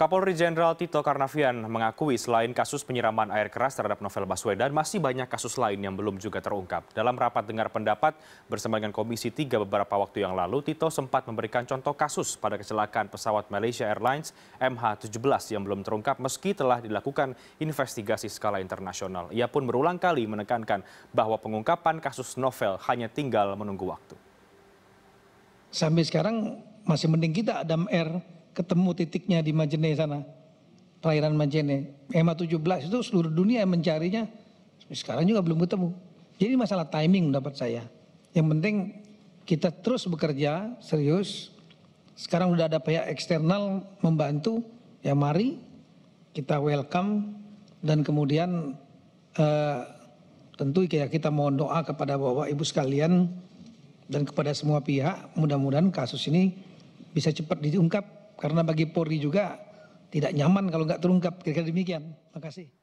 Kapolri Jenderal Tito Karnavian mengakui selain kasus penyiraman air keras terhadap Novel Baswedan, masih banyak kasus lain yang belum juga terungkap. Dalam rapat dengar pendapat bersama dengan Komisi 3 beberapa waktu yang lalu, Tito sempat memberikan contoh kasus pada kecelakaan pesawat Malaysia Airlines MH17 yang belum terungkap meski telah dilakukan investigasi skala internasional. Ia pun berulang kali menekankan bahwa pengungkapan kasus Novel hanya tinggal menunggu waktu. Sampai sekarang masih mending kita ada R ketemu titiknya di Majene sana. Perairan Majene. EMA 17 itu seluruh dunia yang mencarinya. Sekarang juga belum ketemu. Jadi masalah timing dapat saya. Yang penting kita terus bekerja serius. Sekarang sudah ada pihak eksternal membantu. Ya mari kita welcome dan kemudian eh, tentu ya kita mohon doa kepada bapak ibu sekalian dan kepada semua pihak mudah-mudahan kasus ini bisa cepat diungkap karena bagi polri juga tidak nyaman kalau nggak terungkap kira kira demikian terima kasih